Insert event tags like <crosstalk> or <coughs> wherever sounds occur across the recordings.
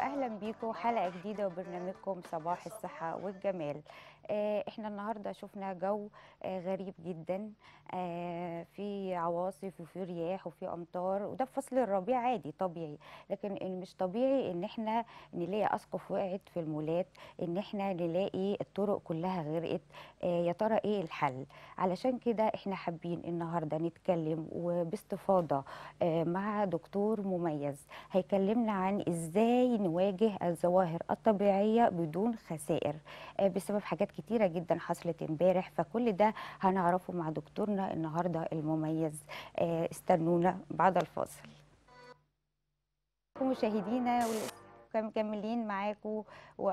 واهلا بيكم حلقه جديده وبرنامجكم صباح الصحه والجمال آه، احنا النهارده شفنا جو آه، غريب جدا آه، في عواصف وفي رياح وفي امطار وده في فصل الربيع عادي طبيعي لكن مش طبيعي ان احنا نلاقي اسقف وقعت في المولات ان احنا نلاقي الطرق كلها غرقت يا ترى ايه الحل علشان كده احنا حابين النهارده نتكلم وباستفاضه مع دكتور مميز هيكلمنا عن ازاي نواجه الظواهر الطبيعية بدون خسائر آه، بسبب حاجات كتيرة جدا حصلت امبارح فكل ده هنعرفه مع دكتورنا النهاردة المميز آه، استنونا بعد الفاصل مشاهدينا مكملين معاكم و...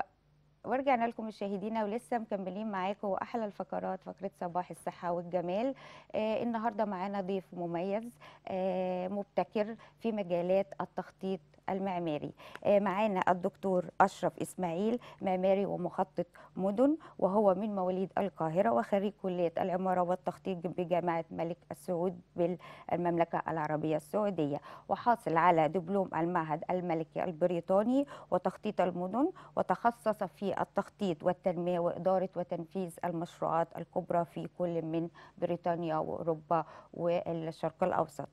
ورجعنا لكم مشاهدينا ولسه مكملين معاكم احلى الفقرات فقره صباح الصحه والجمال آه النهارده معانا ضيف مميز آه مبتكر في مجالات التخطيط المعماري آه، معانا الدكتور أشرف إسماعيل معماري ومخطط مدن وهو من مواليد القاهرة وخريج كلية العمارة والتخطيط بجامعة ملك السعود بالمملكة العربية السعودية وحاصل على دبلوم المعهد الملكي البريطاني وتخطيط المدن وتخصص في التخطيط والتنمية وإدارة وتنفيذ المشروعات الكبرى في كل من بريطانيا وأوروبا والشرق الأوسط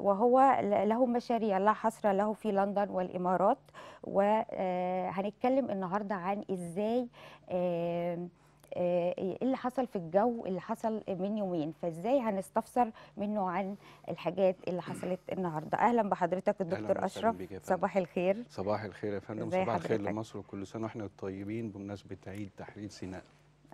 وهو له مشاريع لها حصرة له في لندن والامارات وهنتكلم آه، النهارده عن ازاي آه، آه، ايه اللي حصل في الجو اللي حصل من يومين فازاي هنستفسر منه عن الحاجات اللي حصلت النهارده اهلا بحضرتك الدكتور اشرف صباح الخير صباح الخير يا فندم صباح الخير لمصر وكل سنه واحنا طيبين بمناسبه عيد تحرير سيناء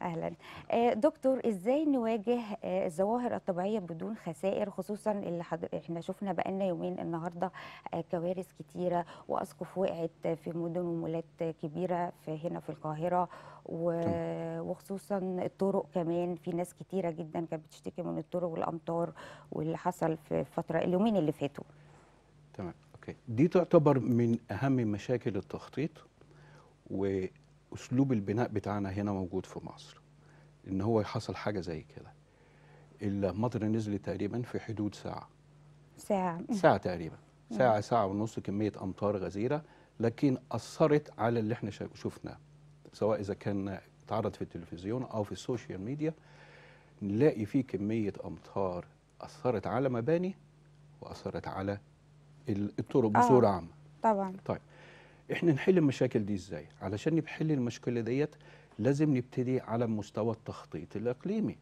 اهلا آه، دكتور ازاي نواجه آه، الظواهر الطبيعيه بدون خسائر خصوصا اللي حض... احنا شفنا بقالنا يومين النهارده آه، كوارث كتيره واسقف وقعت في مدن ومولات كبيره في هنا في القاهره و... وخصوصا الطرق كمان في ناس كتيره جدا كانت بتشتكي من الطرق والامطار واللي حصل في الفتره اليومين اللي فاتوا تمام اوكي دي تعتبر من اهم مشاكل التخطيط و اسلوب البناء بتاعنا هنا موجود في مصر ان هو حصل حاجه زي كده المطر نزل تقريبا في حدود ساعه ساعه ساعه تقريبا ساعه ساعه ونص كميه امطار غزيره لكن اثرت على اللي احنا شفناه سواء اذا كان اتعرض في التلفزيون او في السوشيال ميديا نلاقي في كميه امطار اثرت على مباني واثرت على الطرق آه، بصوره آه. عامه طبعا طيب احنا نحل المشاكل دي ازاي علشان نحل المشكله ديت لازم نبتدي على مستوى التخطيط الاقليمي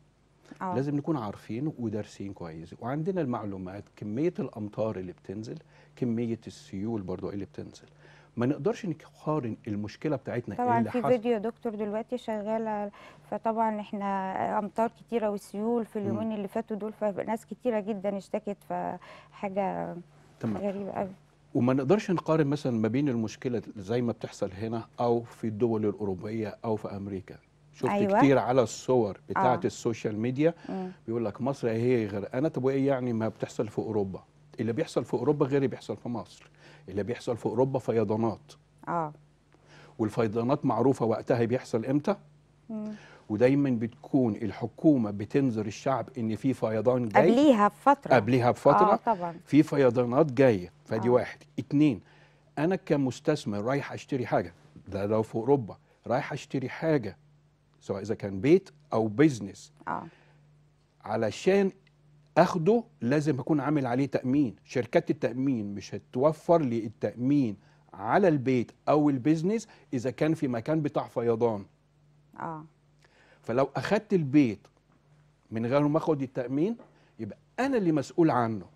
أوه. لازم نكون عارفين ودارسين كويس وعندنا المعلومات كميه الامطار اللي بتنزل كميه السيول برضو اللي بتنزل ما نقدرش نقارن المشكله بتاعتنا إيه طبعا اللي في حصل. فيديو دكتور دلوقتي شغاله فطبعا احنا امطار كتيره وسيول في اليومين اللي فاتوا دول فناس كتيره جدا اشتكت فحاجه تمام. غريبه قوي وما نقدرش نقارن مثلا ما بين المشكله زي ما بتحصل هنا او في الدول الاوروبيه او في امريكا شفت أيوة. كتير على الصور بتاعه آه. السوشيال ميديا بيقول لك مصر هي غير انا طب وايه يعني ما بتحصل في اوروبا اللي بيحصل في اوروبا غير اللي بيحصل في مصر اللي بيحصل في اوروبا فيضانات اه والفيضانات معروفه وقتها بيحصل امتى مم. ودايما بتكون الحكومه بتنذر الشعب ان في فيضان جاي قبليها بفتره قبليها بفتره آه طبعا في فيضانات جايه فدي آه. واحد اتنين انا كمستثمر رايح اشتري حاجه ده لو في اوروبا رايح اشتري حاجه سواء اذا كان بيت او بيزنس آه. علشان اخده لازم اكون عامل عليه تامين شركات التامين مش هتوفر لي التامين على البيت او البيزنس اذا كان في مكان بتاع فيضان اه فلو اخدت البيت من غير ما اخد التامين يبقى انا اللي مسؤول عنه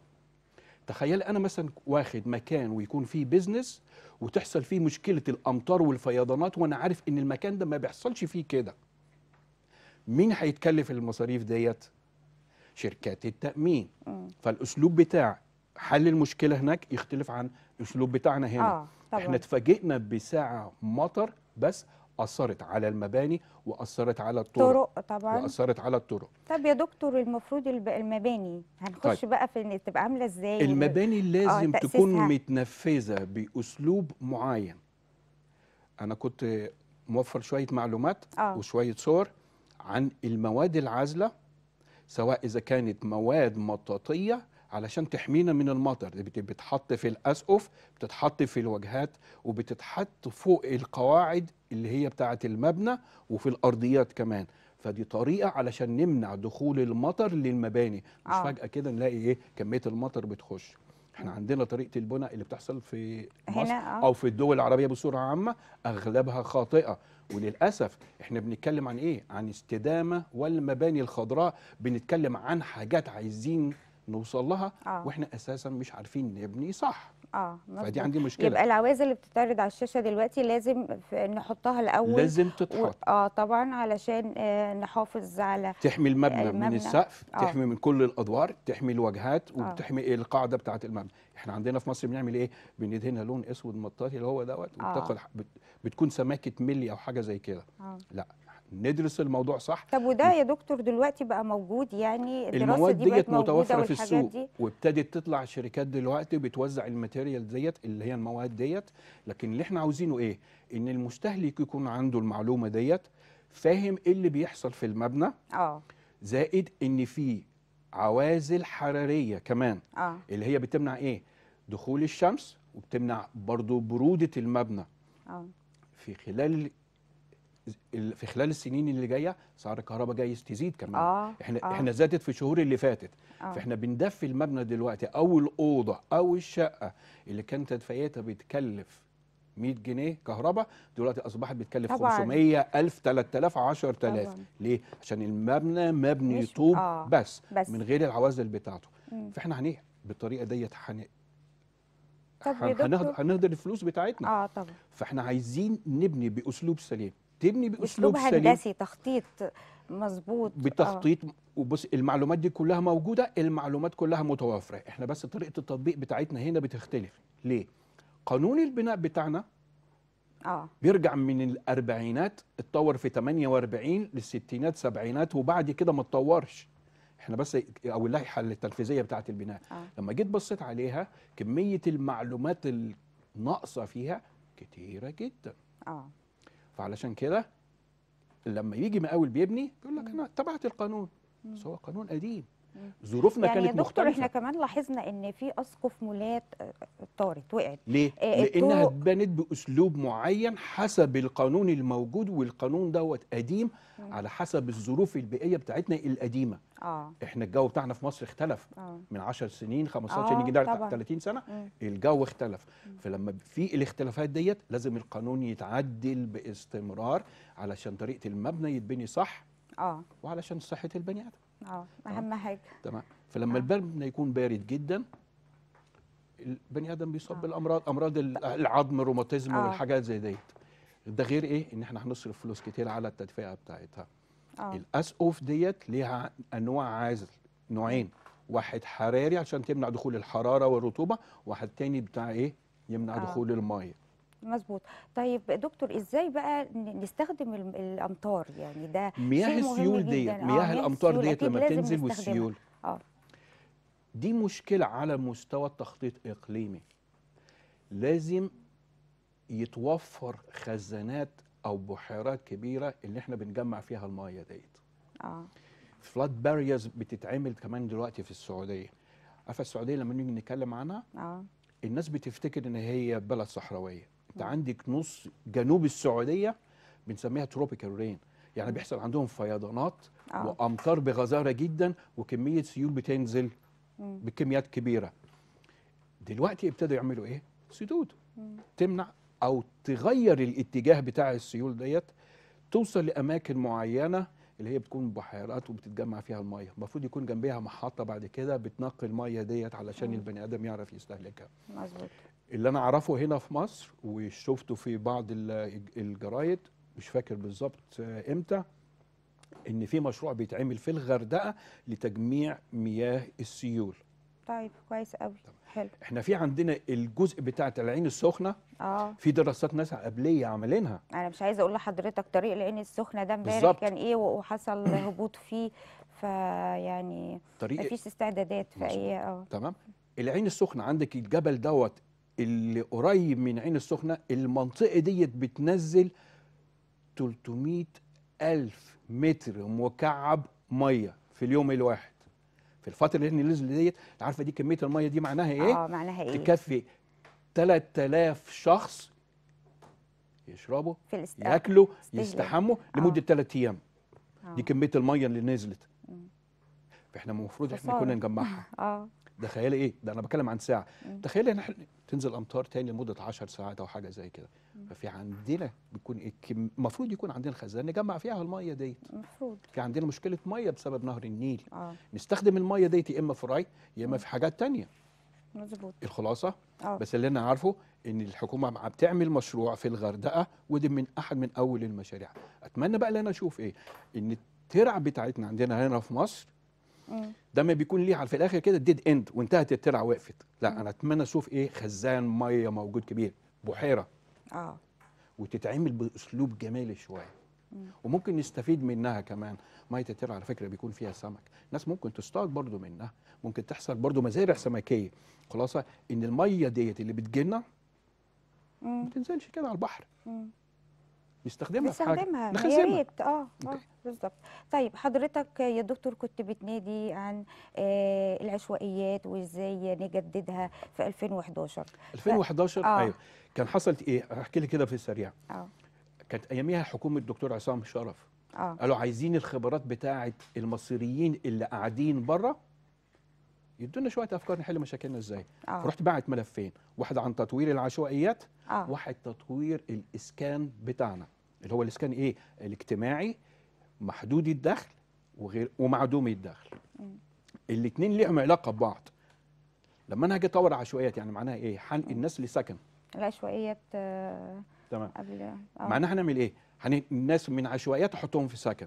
تخيل انا مثلا واخد مكان ويكون فيه بيزنس وتحصل فيه مشكله الامطار والفيضانات وانا عارف ان المكان ده ما بيحصلش فيه كده مين هيتكلف المصاريف ديت شركات التامين فالاسلوب بتاع حل المشكله هناك يختلف عن الاسلوب بتاعنا هنا آه، طبعًا. احنا اتفاجئنا بساعه مطر بس اثرت على المباني واثرت على الطرق الطرق طبعا واثرت على الطرق طب يا دكتور المفروض المباني هنخش طيب. بقى في ان تبقى عامله ازاي المباني آه، لازم تكون متنفذه باسلوب معين انا كنت موفر شويه معلومات أوه. وشويه صور عن المواد العازله سواء اذا كانت مواد مطاطيه علشان تحمينا من المطر بتتحط في الاسقف بتتحط في الواجهات وبتتحط فوق القواعد اللي هي بتاعه المبنى وفي الارضيات كمان فدي طريقه علشان نمنع دخول المطر للمباني مش آه. فجاه كده نلاقي ايه كميه المطر بتخش احنا عندنا طريقه البناء اللي بتحصل في مصر آه. او في الدول العربيه بصوره عامه اغلبها خاطئه وللاسف احنا بنتكلم عن ايه عن استدامه والمباني الخضراء بنتكلم عن حاجات عايزين نوصل لها آه. واحنا اساسا مش عارفين نبني صح اه مظبوط. فدي عندي مشكله يبقى العوازل اللي بتتعرض على الشاشه دلوقتي لازم نحطها الاول لازم تتحط و... اه طبعا علشان آه نحافظ على آه، تحمي المبنى, المبنى. من السقف آه. تحمي من كل الادوار تحمي الواجهات وبتحمي آه. القاعده بتاعه المبنى احنا عندنا في مصر بنعمل ايه بندهنها لون اسود مطاطي اللي هو دوت آه. بتكون سماكه ملي او حاجه زي كده آه. لا ندرس الموضوع صح طب وده يا دكتور دلوقتي بقى موجود يعني الدراسه المواد دي بقت متوفره في السوق وابتدت تطلع شركات دلوقتي بتوزع الماتيريال ديت اللي هي المواد ديت لكن اللي احنا عاوزينه ايه ان المستهلك يكون عنده المعلومه ديت فاهم ايه اللي بيحصل في المبنى اه زائد ان في عوازل حراريه كمان آه. اللي هي بتمنع ايه دخول الشمس وبتمنع برضو برودة المبنى آه. في خلال في خلال السنين اللي جايه سعر الكهرباء جايز تزيد كمان آه احنا آه احنا زادت في الشهور اللي فاتت آه فاحنا بندفي المبنى دلوقتي او الاوضه او الشقه اللي كانت تدفئتها بتكلف 100 جنيه كهرباء دلوقتي اصبحت بتكلف 500 1000 3000 10000 ليه عشان المبنى مبني طوب آه. بس, بس من غير العوازل بتاعته فاحنا هنيه بالطريقه ديت هن... هنهدر الفلوس بتاعتنا اه طبعا فاحنا عايزين نبني باسلوب سليم تبني باسلوب سليم هندسي تخطيط مظبوط بتخطيط آه. وبص المعلومات دي كلها موجوده المعلومات كلها متوافره احنا بس طريقه التطبيق بتاعتنا هنا بتختلف ليه قانون البناء بتاعنا اه بيرجع من الاربعينات اتطور في 48 للستينات سبعينات وبعد كده ما اتطورش احنا بس او اللائحه التنفيذيه بتاعه البناء آه. لما جيت بصيت عليها كميه المعلومات الناقصه فيها كتيره جدا اه فعلشان كده لما يجي مقاول بيبني يقول لك انا اتبعت القانون بس هو قانون قديم ظروفنا يعني كانت مختلفه يعني يا دكتور احنا كمان لاحظنا ان في اسقف مولات آه، آه، طارت وقعت ليه آه لانها اتبنت باسلوب معين حسب القانون الموجود والقانون دوت قديم مم. على حسب الظروف البيئيه بتاعتنا القديمه آه. احنا الجو بتاعنا في مصر اختلف آه. من 10 سنين 15 سنه آه، يجي 30 سنه مم. الجو اختلف مم. فلما في الاختلافات ديت لازم القانون يتعدل باستمرار علشان طريقه المبنى يتبني صح اه وعلشان صحه البني ادم اه اهم حاجه تمام فلما آه. البرمنه يكون بارد جدا البني ادم بيصاب آه. بالامراض امراض العظم الروماتيزم آه. والحاجات زي ديت ده غير ايه ان احنا هنصرف فلوس كتير على التدفئه بتاعتها آه. الاسقف ديت ليها انواع عازل نوعين واحد حراري عشان تمنع دخول الحراره والرطوبه واحد تاني بتاع ايه يمنع آه. دخول الميه مظبوط طيب دكتور ازاي بقى نستخدم الامطار يعني ده مياه السيول ديت آه، مياه الامطار ديت لما تنزل والسيول آه. دي مشكله على مستوى التخطيط الاقليمي لازم يتوفر خزانات او بحيرات كبيره اللي احنا بنجمع فيها الميه ديت اه فلات باريرز بتتعمل كمان دلوقتي في السعوديه عارفه السعوديه لما نيجي نتكلم عنها اه الناس بتفتكر ان هي بلد صحراويه انت عندك نص جنوب السعوديه بنسميها تروبيكال رين يعني بيحصل عندهم فيضانات آه. وامطار بغزاره جدا وكميه سيول بتنزل بكميات كبيره دلوقتي ابتدوا يعملوا ايه سدود تمنع او تغير الاتجاه بتاع السيول ديت توصل لاماكن معينه اللي هي بتكون بحيرات وبتتجمع فيها الميه المفروض يكون جنبها محطه بعد كده بتنقي الميه ديت علشان البني ادم يعرف يستهلكها مظبوط اللي انا اعرفه هنا في مصر وشفته في بعض الجرايد مش فاكر بالظبط آه، امتى ان في مشروع بيتعمل في الغردقه لتجميع مياه السيول طيب كويس قوي حلو احنا في عندنا الجزء بتاع العين السخنه اه في دراسات ناس قبليه عاملينها انا مش عايزه اقول لحضرتك طريق العين السخنه ده امبارح كان ايه وحصل <coughs> هبوط فيه فيعني طريق مفيش استعدادات في اي اه تمام العين السخنه عندك الجبل دوت اللي قريب من عين السخنه المنطقه ديت بتنزل 300 ألف متر مكعب ميه في اليوم الواحد في الفتره اللي نزل ديت عارفه دي كميه الميه دي معناها ايه؟ اه معناها ايه؟ تكفي 3000 شخص يشربوا في الاستقبال. ياكلوا يستحموا لمده 3 آه. ايام دي آه. كميه الميه اللي نزلت فاحنا المفروض احنا كنا نجمعها <laughs> اه ده خيالي ايه ده انا بتكلم عن ساعه تخيلي ان تنزل امطار تاني لمده 10 ساعات او حاجه زي كده ففي عندنا بيكون إيه؟ المفروض يكون عندنا خزان نجمع فيها الميه ديت المفروض في عندنا مشكله ميه بسبب نهر النيل آه. نستخدم الميه ديت يا اما في ري يا اما في حاجات تانية مظبوط الخلاصه آه. بس اللي انا عارفه ان الحكومه بتعمل مشروع في الغردقه ودي من احد من اول المشاريع اتمنى بقى ان انا اشوف ايه ان الترع بتاعتنا عندنا هنا في مصر ده ما بيكون ليه في الاخر كده ديد اند وانتهت الترعه وقفت لا مم. انا اتمنى اشوف ايه خزان ميه موجود كبير بحيره اه وتتعمل باسلوب جمالي شويه وممكن نستفيد منها كمان ميه الترعه على فكره بيكون فيها سمك ناس ممكن تصطاد برضو منها ممكن تحصل برضو مزارع سمكيه خلاصه ان الميه ديت اللي بتجيلنا ما تنزلش كده على البحر مم. يستخدمها في يا ريت اه اه بالظبط طيب حضرتك يا دكتور كنت بتنادي عن آه العشوائيات وازاي نجددها في 2011 2011 ف... آه. ايوه كان حصلت ايه احكي لك كده في السريع اه كانت اياميها حكومه الدكتور عصام شرف آه. قالوا عايزين الخبرات بتاعه المصريين اللي قاعدين بره يدونا شويه افكار نحل مشاكلنا ازاي آه. فرحت باعت ملفين واحد عن تطوير العشوائيات آه. واحد تطوير الاسكان بتاعنا اللي هو الاسكان ايه الاجتماعي محدود الدخل وغير ومعدوم الدخل الاثنين ليهم علاقه ببعض لما انا هاجي اطور عشوائيات يعني معناها ايه حن الناس لسكن العشوائيات آه، تمام قبل آه. معناها هنعمل ايه هن الناس من عشوائيات احطهم في سكن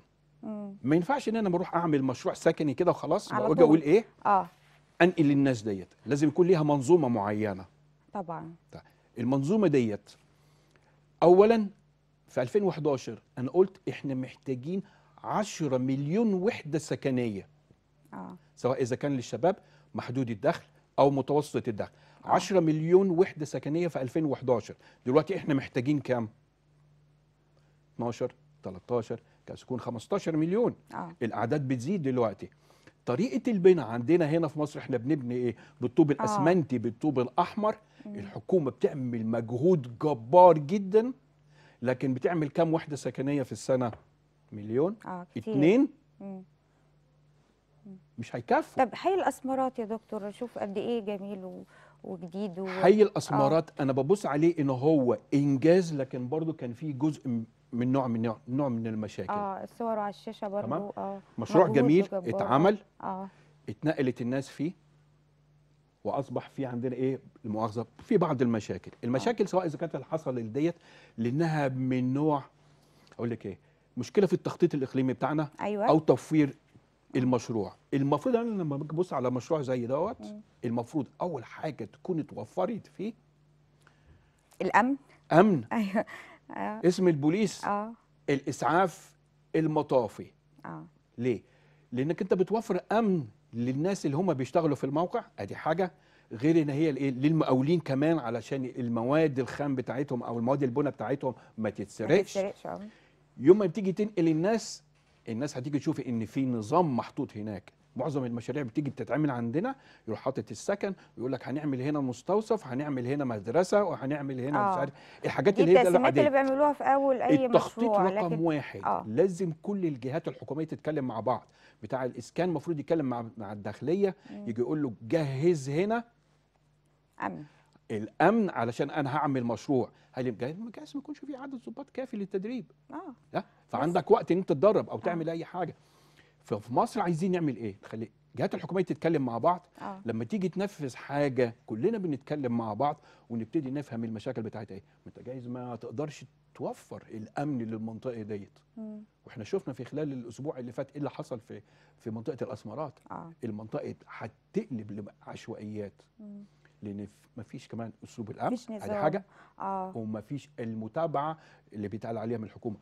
ما ينفعش ان انا بروح اعمل مشروع سكني كده وخلاص واجي اقول ايه اه انقل للناس ديت لازم يكون ليها منظومه معينه طبعا طيب. المنظومه ديت اولا في 2011 انا قلت احنا محتاجين 10 مليون وحده سكنيه آه. سواء اذا كان للشباب محدود الدخل او متوسط الدخل آه. 10 مليون وحده سكنيه في 2011 دلوقتي احنا محتاجين كام 12 13 سكون 15 مليون آه. الاعداد بتزيد دلوقتي طريقه البناء عندنا هنا في مصر احنا بنبني ايه بالطوب آه. الاسمنتي بالطوب الاحمر الحكومه بتعمل مجهود جبار جدا لكن بتعمل كام وحده سكنيه في السنه مليون آه كتير. اتنين مم. مش هيكفوا طب حي الاسمرات يا دكتور شوف قد ايه جميل و... وجديد و... حي آه. الاسمرات آه. انا ببص عليه ان هو انجاز لكن برضو كان فيه جزء من نوع من نوع من المشاكل اه الصور على الشاشه برضه اه مشروع جميل اتعمل اه اتنقلت الناس فيه واصبح في عندنا ايه المؤاخذه في بعض المشاكل المشاكل آه. سواء اذا كانت اللي حصلت ديت لانها من نوع اقول لك ايه مشكله في التخطيط الاقليمي بتاعنا أيوة. او توفير المشروع المفروض انا لما ببص على مشروع زي دوت المفروض اول حاجه تكون اتوفرت فيه الامن امن ايوه آه. اسم البوليس آه. الاسعاف المطافي آه. ليه لانك انت بتوفر امن للناس اللي هم بيشتغلوا في الموقع ادي حاجه غير ان هي الايه للمقاولين كمان علشان المواد الخام بتاعتهم او المواد البنى بتاعتهم ما تتسرقش ما تتسرقش آه. يوم ما بتيجي تنقل الناس الناس هتيجي تشوف ان في نظام محطوط هناك معظم المشاريع بتيجي بتتعمل عندنا يروح حاطط السكن ويقول لك هنعمل هنا مستوصف هنعمل هنا مدرسه وهنعمل هنا مش آه. عارف إيه، الحاجات اللي هي التقسيمات اللي بيعملوها في اول اي التخطيط مشروع التخطيط رقم لكن... واحد أوه. لازم كل الجهات الحكوميه تتكلم مع بعض بتاع الاسكان المفروض يتكلم مع مع الداخليه مم. يجي يقول له جهز هنا امن الامن علشان انا هعمل مشروع هل جاهز ما يكونش في عدد ضباط كافي للتدريب اه لا فعندك وقت ان انت تدرب او تعمل آه. اي حاجه ففي مصر عايزين نعمل ايه نخلي الجهات الحكوميه تتكلم مع بعض آه. لما تيجي تنفذ حاجه كلنا بنتكلم مع بعض ونبتدي نفهم المشاكل بتاعتها ايه ما انت جايز ما تقدرش توفر الامن للمنطقه ديت واحنا شفنا في خلال الاسبوع اللي فات ايه اللي حصل في في منطقه الاسمرات آه. المنطقه هتقلب لعشوائيات لان مفيش كمان اسلوب الامن على حاجه آه. ومفيش المتابعه اللي بيتقال عليها من الحكومه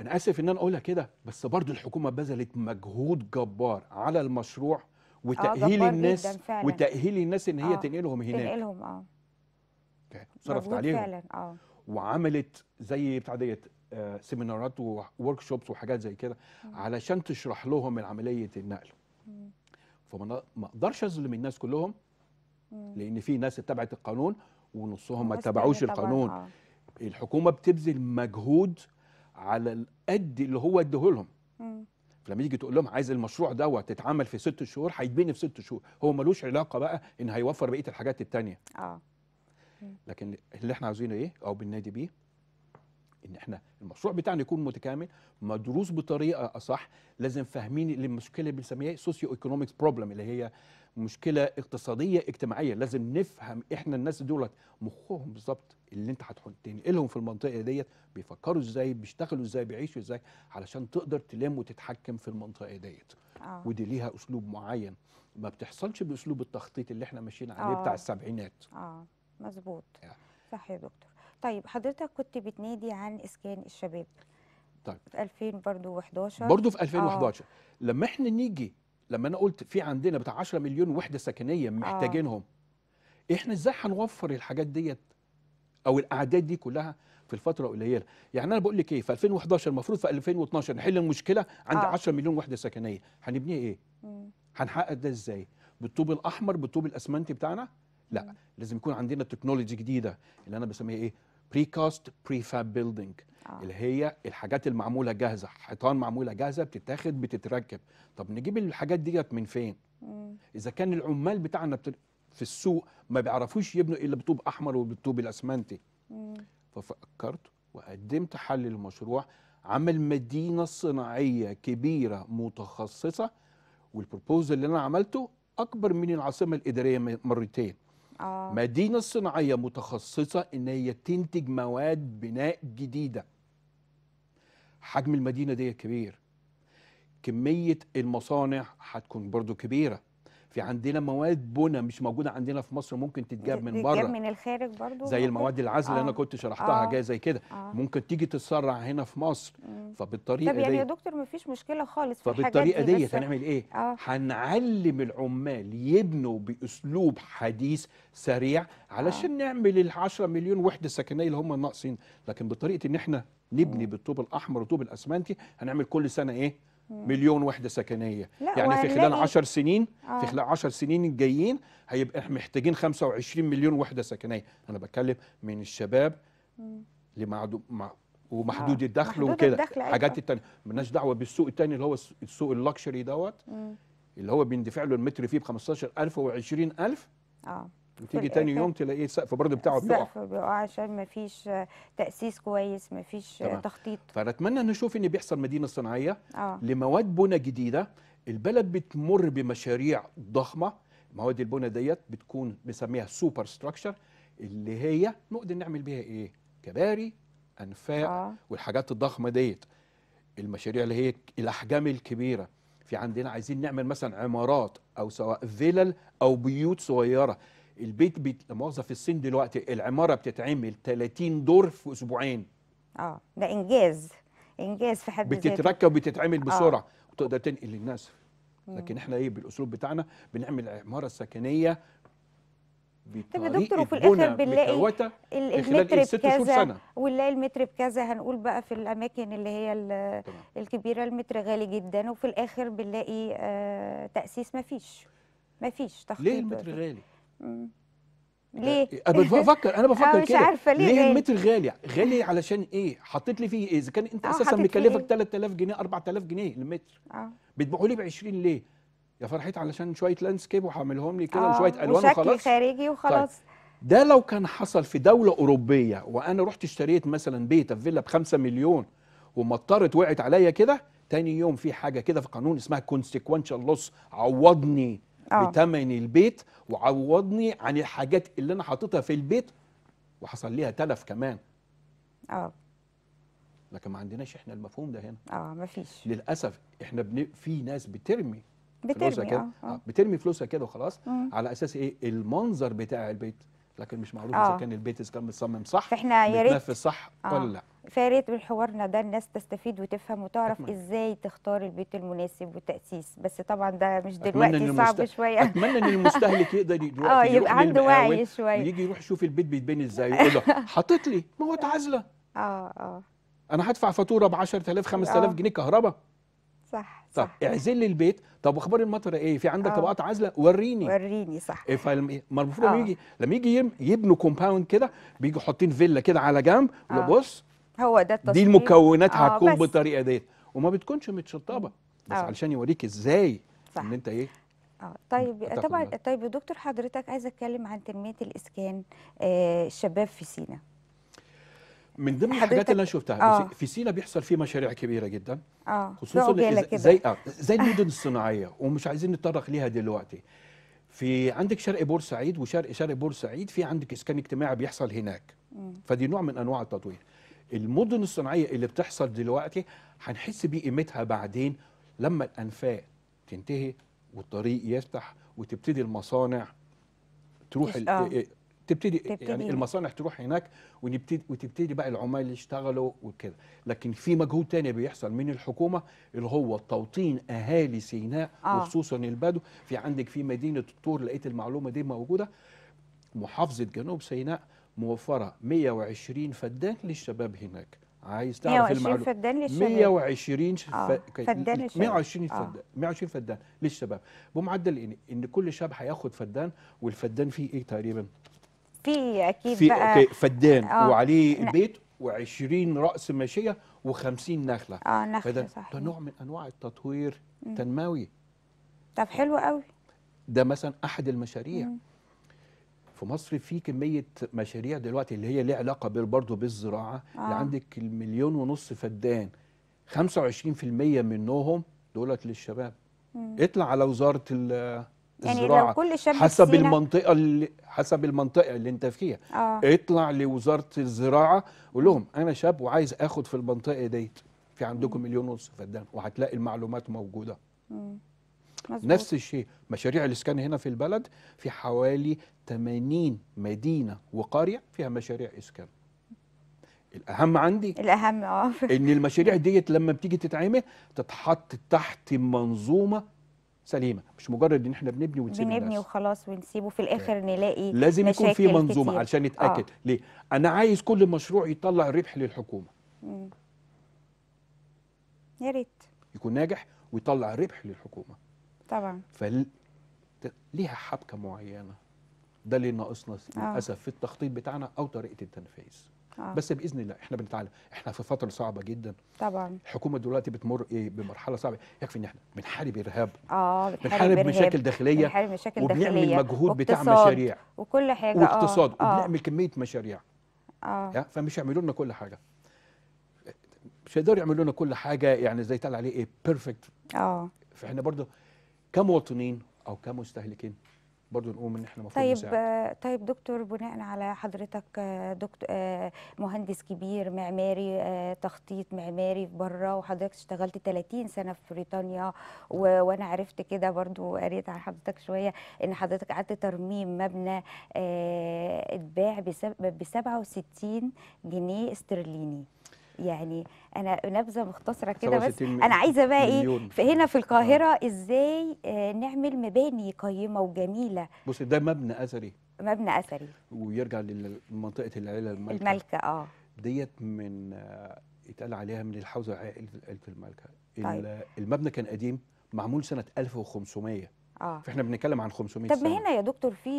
انا اسف ان انا اقولها كده بس برضو الحكومه بذلت مجهود جبار على المشروع آه، وتاهيل آه الناس وتاهيل الناس ان هي آه تنقلهم هناك تنقلهم اه صرفت عليهم فعلا اه وعملت زي بتاع ديت سيمينارات وورك شوبس وحاجات زي كده علشان تشرح لهم عمليه النقل فما اقدرش اظلم الناس كلهم لان في ناس اتبعت القانون ونصهم ما اتبعوش القانون آه. الحكومه بتبذل مجهود على القد اللي هو اديهولهم فلما يجي تقول لهم عايز المشروع دوت تتعمل في ست شهور هيتبني في ست شهور هو ملوش علاقه بقى ان هيوفر بقيه الحاجات التانيه اه لكن اللي احنا عاوزينه ايه او بالنادي بيه ان احنا المشروع بتاعنا يكون متكامل مدروس بطريقه اصح لازم فاهمين المشكله اللي بنسميها سوسيو ايكونوميكس بروبلم اللي هي مشكله اقتصاديه اجتماعيه لازم نفهم احنا الناس دولت مخهم بالظبط اللي انت هتنقلهم إيه في المنطقه ديت بيفكروا ازاي بيشتغلوا ازاي بيعيشوا ازاي علشان تقدر تلم وتتحكم في المنطقه ديت آه. ودي ليها اسلوب معين ما بتحصلش باسلوب التخطيط اللي احنا ماشيين عليه آه. بتاع السبعينات اه مظبوط يعني. صح يا دكتور طيب حضرتك كنت بتنادي عن اسكان الشباب طيب في 2011 برضو 11 برضو في 2011 آه. لما احنا نيجي لما انا قلت في عندنا بتاع 10 مليون وحده سكنيه آه. محتاجينهم احنا ازاي هنوفر الحاجات ديت او الاعداد دي كلها في الفتره القليله يعني انا بقول لك ايه في 2011 المفروض في 2012 نحل المشكله عند آه. 10 مليون وحده سكنيه هنبنيه ايه هنحقق ده ازاي بالطوب الاحمر بالطوب الاسمنتي بتاعنا لا مم. لازم يكون عندنا تكنولوجي جديده اللي انا بسميها ايه بري كاست فاب بيلدينج اللي هي الحاجات المعموله جاهزه حيطان معموله جاهزه بتتاخد بتتركب طب نجيب الحاجات ديت من فين مم. اذا كان العمال بتاعنا بت... في السوق ما بيعرفوش يبنوا الا بطوب احمر وبالطوب الاسمنتي ففكرت وقدمت حل للمشروع عمل مدينه صناعيه كبيره متخصصه والبروبوزل اللي انا عملته اكبر من العاصمه الاداريه مرتين آه. مدينه صناعيه متخصصه ان هي تنتج مواد بناء جديده حجم المدينه دي كبير كميه المصانع هتكون برضو كبيره في عندنا مواد بنى مش موجوده عندنا في مصر ممكن تتجاب من بره من الخارج برضو زي المواد العزل اللي انا آه. كنت شرحتها آه. جايه زي كده آه. ممكن تيجي تتسرع هنا في مصر مم. فبالطريقه طب يعني يا دكتور مفيش مشكله خالص في فبالطريقه دي هنعمل ايه آه. هنعلم العمال يبنوا باسلوب حديث سريع علشان آه. نعمل ال 10 مليون وحده سكنيه اللي هم ناقصين لكن بطريقه ان احنا نبني بالطوب الاحمر وطوب الاسمنتي هنعمل كل سنه ايه مليون وحده سكنيه يعني في خلال 10 سنين آه. في خلال 10 سنين الجايين هيبقى احنا محتاجين 25 مليون وحده سكنيه انا بتكلم من الشباب لمعدوم مع ومحدود آه. الدخل وكده أيوة. حاجات التانية مالناش دعوه بالسوق التاني اللي هو السوق اللكشري دوت اللي هو بيندفع له المتر فيه ب 15000 و 20000 اه تيجي تاني يوم تلاقيه السقف برضه بتاعه بيقع السقف بيقع عشان ما فيش تاسيس كويس ما فيش تخطيط فنتمنى نشوف ان بيحصل مدينه صناعيه آه. لمواد بنى جديده البلد بتمر بمشاريع ضخمه مواد البنى ديت بتكون بنسميها سوبر ستراكشر اللي هي نقدر نعمل بيها ايه كباري انفاق آه. والحاجات الضخمه ديت المشاريع اللي هي الاحجام الكبيره في عندنا عايزين نعمل مثلا عمارات او سواء فيلل او بيوت صغيره البيت بيت لمؤاخذه في الصين دلوقتي العماره بتتعمل 30 دور في اسبوعين اه ده انجاز انجاز في حد ذاته بتتركب وبتتعمل آه. بسرعه آه. وتقدر تنقل للناس لكن احنا ايه بالاسلوب بتاعنا بنعمل العماره سكنيه طب يا دكتور وفي الاخر بنلاقي المتر إيه، بكذا ونلاقي المتر بكذا هنقول بقى في الاماكن اللي هي الكبيره المتر غالي جدا وفي الاخر بنلاقي آه، تاسيس ما فيش ما فيش تخطيط ليه المتر غالي؟ ليه؟ آه، انا بفكر انا بفكر آه، مش عارفه ليه, ليه المتر غالي؟ غالي علشان ايه؟ حطيت لي فيه ايه؟ اذا كان انت آه، اساسا مكلفك 3000 إيه؟ جنيه 4000 جنيه المتر اه بتبيعوا لي ب 20 ليه؟ يا فرحت علشان شويه لاندسكيب وهعملهم لي كده وشويه الوان وخلاص وشكل خارجي طيب، وخلاص طيب. ده لو كان حصل في دولة أوروبية وأنا رحت اشتريت مثلا بيت فيلا 5 مليون ومطرت وقعت عليا كده تاني يوم في حاجة كده في قانون اسمها كونسيكونشال لوس عوضني اه. بتمن البيت وعوضني عن الحاجات اللي انا حاططها في البيت وحصل ليها تلف كمان اه لكن ما عندناش احنا المفهوم ده هنا اه ما فيش للاسف احنا بن... في ناس بترمي بترمي فلوسها كده اه، اه. بترمي فلوسها كده وخلاص مم. على اساس ايه المنظر بتاع البيت لكن مش معروف اذا آه. كان البيت اذا كان متصمم صح فاحنا يا ريت صح آه. ولا لا فيا ريت من حوارنا ده الناس تستفيد وتفهم وتعرف أتمنى. ازاي تختار البيت المناسب والتأسيس بس طبعا ده مش دلوقتي المست... صعب شويه اتمنى ان المستهلك يقدر يدور <laughs> اه يبقى عنده وعي شويه يجي يروح يشوف البيت بيتبني ازاي يقول له <laughs> حاطط لي ما هو اه اه انا هدفع فاتوره ب 10000 5000 جنيه كهرباء صح طب صح. اعزل لي البيت طب واخبار المطره ايه في عندك آه. طبقات عازله وريني وريني صح إيه ما المفروض لما آه. يجي لما يجي يبنوا كومباوند كده بيجوا حاطين فيلا كده على جنب آه. بص هو ده التصميم دي المكونات هتكون بالطريقه ديت وما بتكونش متشطبه بس أوه. علشان يوريك ازاي صح. ان انت ايه اه طيب طبعا طيب دكتور حضرتك عايزه اتكلم عن تنميه الاسكان آه الشباب في سينا من ضمن الحاجات اللي انا شفتها آه. في سينا بيحصل في مشاريع كبيره جدا آه. خصوصا زي آه زي المدن الصناعيه ومش عايزين نتطرق ليها دلوقتي في عندك شرق بورسعيد وشرق شرق بورسعيد في عندك اسكان اجتماعي بيحصل هناك م. فدي نوع من انواع التطوير المدن الصناعيه اللي بتحصل دلوقتي هنحس بقيمتها بعدين لما الانفاق تنتهي والطريق يفتح وتبتدي المصانع تروح آه. إيه، تبتدي, تبتدي يعني المصانع تروح هناك ونبتدي وتبتدي بقى العمال يشتغلوا وكده لكن في مجهود تاني بيحصل من الحكومه اللي هو توطين اهالي سيناء آه. وخصوصا البدو في عندك في مدينه الطور لقيت المعلومه دي موجوده محافظه جنوب سيناء موفره 120 فدان للشباب هناك عايز تعرف 120 المعلومه فدان للشباب 120 آه. ف... فدان للشباب 120 آه. فدان 120 فدان للشباب بمعدل ان ان كل شاب هياخد فدان والفدان فيه ايه تقريبا في اكيد في بقى اوكي فدان آه وعليه بيت و20 راس ماشيه و50 نخله اه نخله فده صحيح. ده نوع من انواع التطوير التنموي طب حلو قوي ده مثلا احد المشاريع مم. في مصر في كميه مشاريع دلوقتي اللي هي ليها علاقه برضه بالزراعه آه. اللي عندك المليون ونص فدان 25% منهم دولت للشباب مم. اطلع على وزاره يعني لو كل شاب حسب المنطقة اللي حسب المنطقة اللي انت فيها آه. اطلع لوزارة الزراعة قول لهم انا شاب وعايز اخد في المنطقة ديت في عندكم مليون ونص فدان وهتلاقي المعلومات موجودة مم. نفس الشيء مشاريع الاسكان هنا في البلد في حوالي 80 مدينة وقرية فيها مشاريع اسكان الاهم عندي الاهم اه ان المشاريع <laughs> ديت لما بتيجي تتعمل تتحط تحت منظومه سليمه مش مجرد ان احنا بنبني ونسيب بنبني الناس. وخلاص ونسيبه في الاخر okay. نلاقي لازم يكون في منظومه كتير. علشان نتاكد آه. ليه انا عايز كل مشروع يطلع ربح للحكومه يا ريت يكون ناجح ويطلع ربح للحكومه طبعا فل... ليها حبكه معينه ده اللي ناقصنا آه. للاسف آه. في التخطيط بتاعنا او طريقه التنفيذ آه. بس باذن الله احنا بنتعلم احنا في فتره صعبه جدا طبعا الحكومه دلوقتي بتمر ايه بمرحله صعبه يكفي ان احنا بنحارب ارهاب اه بنحارب مشاكل داخليه بنحارب مشاكل وبنعمل داخلية مجهود بتاع مشاريع وكل حاجه آه، واقتصاد آه. وبنعمل كميه مشاريع اه فمش يعملوا لنا كل حاجه مش هيقدروا يعملوا لنا كل حاجه يعني زي تقال عليه ايه بيرفكت اه فاحنا برضه كمواطنين او كمستهلكين برضو نقوم ان احنا مفروض طيب نساعد. طيب دكتور بناء على حضرتك دكتور مهندس كبير معماري تخطيط معماري بره وحضرتك اشتغلت 30 سنه في بريطانيا نعم. وانا عرفت كده برضو قريت عن حضرتك شويه ان حضرتك قعدت ترميم مبنى آه، اتباع ب 67 جنيه استرليني يعني انا نبذه مختصره كده بس انا عايزه بقى ايه هنا في القاهره آه. ازاي آه، نعمل مباني قيمه وجميله بص ده مبنى اثري مبنى اثري ويرجع لمنطقه العيله المالكه المالكه اه ديت من اتقال آه، عليها من الحوزه عائله المالكه طيب. المبنى كان قديم معمول سنه 1500 آه. فاحنا بنتكلم عن 500 طب سنة. هنا يا دكتور في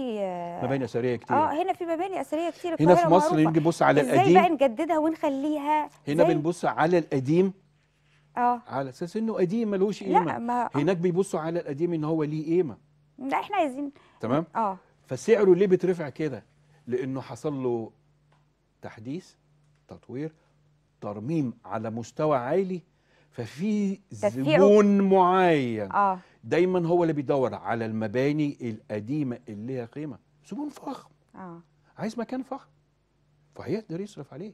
مباني اثريه كتير اه هنا في مباني اثريه كتير هنا في مصر نيجي نبص على إزاي القديم ازاي بقى نجددها ونخليها هنا بنبص على القديم اه على اساس انه قديم ملوش قيمه لا ما... آه. هناك بيبصوا على القديم ان هو ليه قيمه لا احنا عايزين تمام اه فسعره ليه بيترفع كده لانه حصل له تحديث تطوير ترميم على مستوى عالي ففي زبون معين اه دايما هو اللي بيدور على المباني القديمه اللي ليها قيمه زبون فخم اه عايز مكان فخم فهيقدر يصرف عليه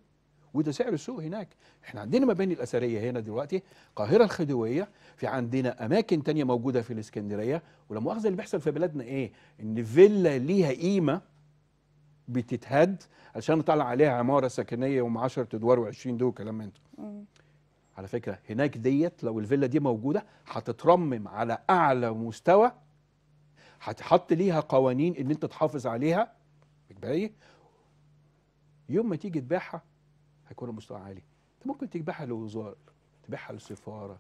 وده سعر السوق هناك احنا عندنا مباني الاثريه هنا دلوقتي القاهره الخديويه في عندنا اماكن تانية موجوده في الاسكندريه ولا مؤاخذه اللي بيحصل في بلادنا ايه ان فيلا ليها قيمه بتتهد عشان نطلع عليها عماره سكنيه ومع 10 ادوار و20 دور كلام انتوا على فكره هناك ديت لو الفيلا دي موجوده هتترمم على اعلى مستوى هتحط ليها قوانين ان انت تحافظ عليها بالي يوم ما تيجي تبيعها هيكون مستوى عالي انت ممكن تبيعها لوزاره تبيعها لسفاره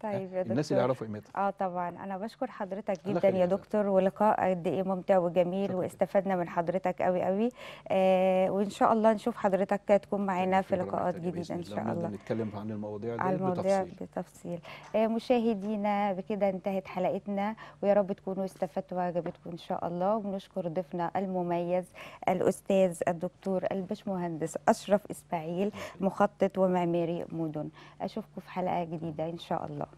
طيب يا دكتور الناس اللي يعرفوا قيمتها اه طبعا انا بشكر حضرتك جدا يا دكتور ولقاء قد ايه ممتع وجميل واستفدنا من حضرتك قوي قوي آه وان شاء الله نشوف حضرتك تكون معانا في لقاءات جديده ان شاء الله نتكلم عن المواضيع دي عن المواضيع بتفصيل, بتفصيل. آه مشاهدينا بكده انتهت حلقتنا ويا رب تكونوا استفدتوا وعجبتكم ان شاء الله وبنشكر ضيفنا المميز الاستاذ الدكتور البشمهندس اشرف اسماعيل مخطط ومعماري مدن اشوفكم في حلقه جديده ان شاء الله